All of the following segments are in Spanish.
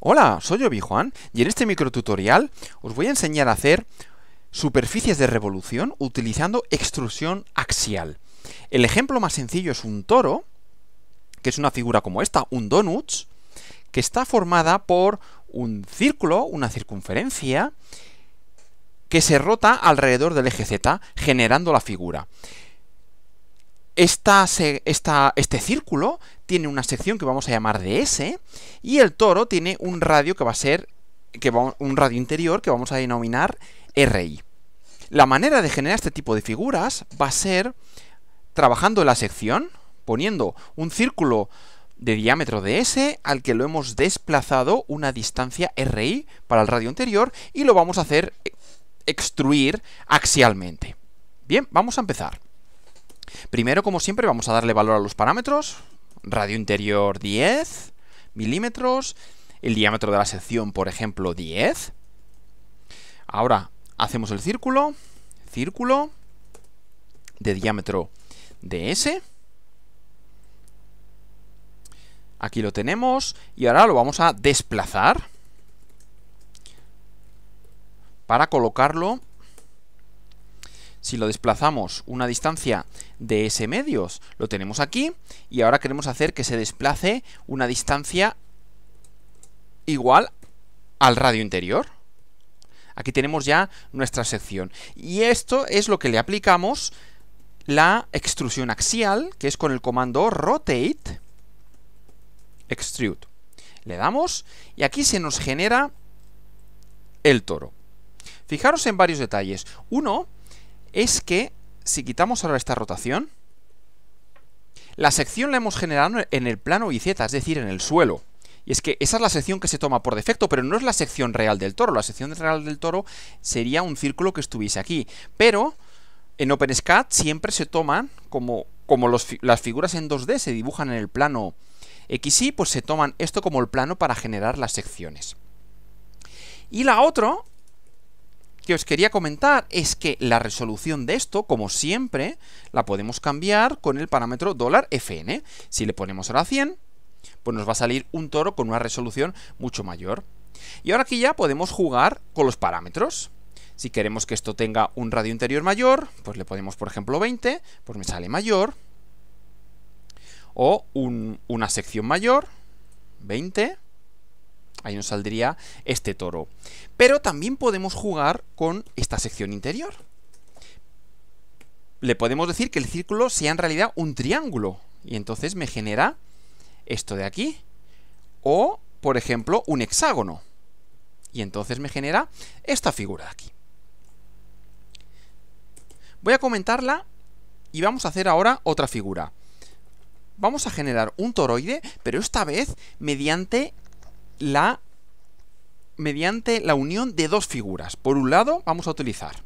Hola, soy Obi Juan y en este microtutorial os voy a enseñar a hacer superficies de revolución utilizando extrusión axial. El ejemplo más sencillo es un toro, que es una figura como esta, un donuts, que está formada por un círculo, una circunferencia, que se rota alrededor del eje Z, generando la figura este círculo tiene una sección que vamos a llamar de S y el toro tiene un radio que va a ser que un radio interior que vamos a denominar RI. La manera de generar este tipo de figuras va a ser trabajando la sección, poniendo un círculo de diámetro de S al que lo hemos desplazado una distancia RI para el radio interior y lo vamos a hacer eh, extruir axialmente. Bien, vamos a empezar. Primero, como siempre, vamos a darle valor a los parámetros. Radio interior 10 milímetros. El diámetro de la sección, por ejemplo, 10. Ahora hacemos el círculo. Círculo de diámetro de S. Aquí lo tenemos. Y ahora lo vamos a desplazar para colocarlo si lo desplazamos una distancia de S medios, lo tenemos aquí y ahora queremos hacer que se desplace una distancia igual al radio interior. Aquí tenemos ya nuestra sección. Y esto es lo que le aplicamos la extrusión axial, que es con el comando rotate extrude. Le damos y aquí se nos genera el toro. Fijaros en varios detalles. Uno es que si quitamos ahora esta rotación, la sección la hemos generado en el plano z, es decir, en el suelo. Y es que esa es la sección que se toma por defecto, pero no es la sección real del toro. La sección real del toro sería un círculo que estuviese aquí. Pero en OpenSCAD siempre se toman como, como las figuras en 2D se dibujan en el plano XY, pues se toman esto como el plano para generar las secciones. Y la otra que os quería comentar es que la resolución de esto, como siempre, la podemos cambiar con el parámetro $FN. Si le ponemos ahora 100, pues nos va a salir un toro con una resolución mucho mayor. Y ahora aquí ya podemos jugar con los parámetros. Si queremos que esto tenga un radio interior mayor, pues le ponemos, por ejemplo, 20, pues me sale mayor. O una sección mayor, 20. Ahí nos saldría este toro. Pero también podemos jugar con esta sección interior. Le podemos decir que el círculo sea en realidad un triángulo. Y entonces me genera esto de aquí. O, por ejemplo, un hexágono. Y entonces me genera esta figura de aquí. Voy a comentarla y vamos a hacer ahora otra figura. Vamos a generar un toroide, pero esta vez mediante la mediante la unión de dos figuras. Por un lado, vamos a utilizar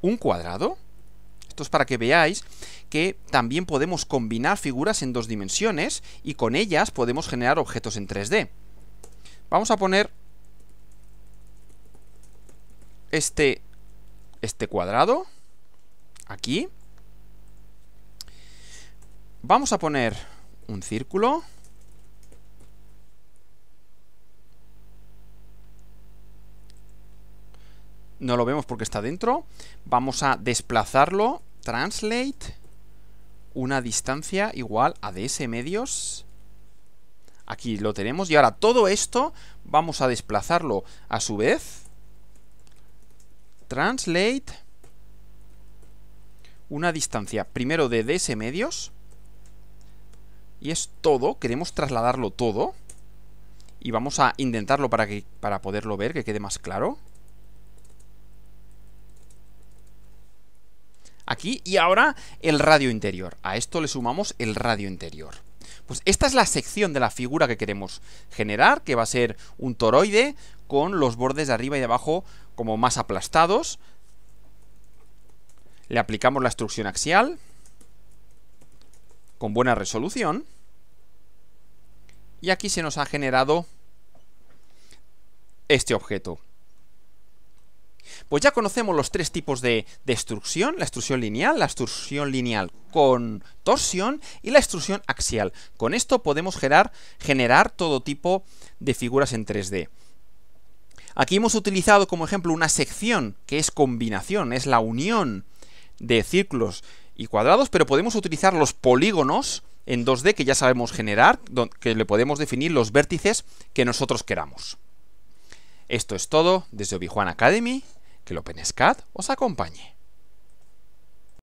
un cuadrado. Esto es para que veáis que también podemos combinar figuras en dos dimensiones y con ellas podemos generar objetos en 3D. Vamos a poner este, este cuadrado aquí. Vamos a poner un círculo. no lo vemos porque está dentro. Vamos a desplazarlo, translate, una distancia igual a ds medios. Aquí lo tenemos y ahora todo esto vamos a desplazarlo a su vez. Translate, una distancia primero de ds medios. Y es todo, queremos trasladarlo todo. Y vamos a intentarlo para, que, para poderlo ver, que quede más claro. aquí y ahora el radio interior. A esto le sumamos el radio interior. Pues esta es la sección de la figura que queremos generar, que va a ser un toroide con los bordes de arriba y de abajo como más aplastados. Le aplicamos la extrusión axial con buena resolución. Y aquí se nos ha generado este objeto. Pues ya conocemos los tres tipos de, extrusión, la extrusión lineal, la extrusión lineal con torsión y la extrusión axial. Con esto podemos generar, generar todo tipo de figuras en 3D. Aquí hemos utilizado como ejemplo una sección que es combinación, es la unión de círculos y cuadrados, pero podemos utilizar los polígonos en 2D que ya sabemos generar, que le podemos definir los vértices que nosotros queramos. Esto es todo desde obi Academy. Que el OpenSCAD os acompañe.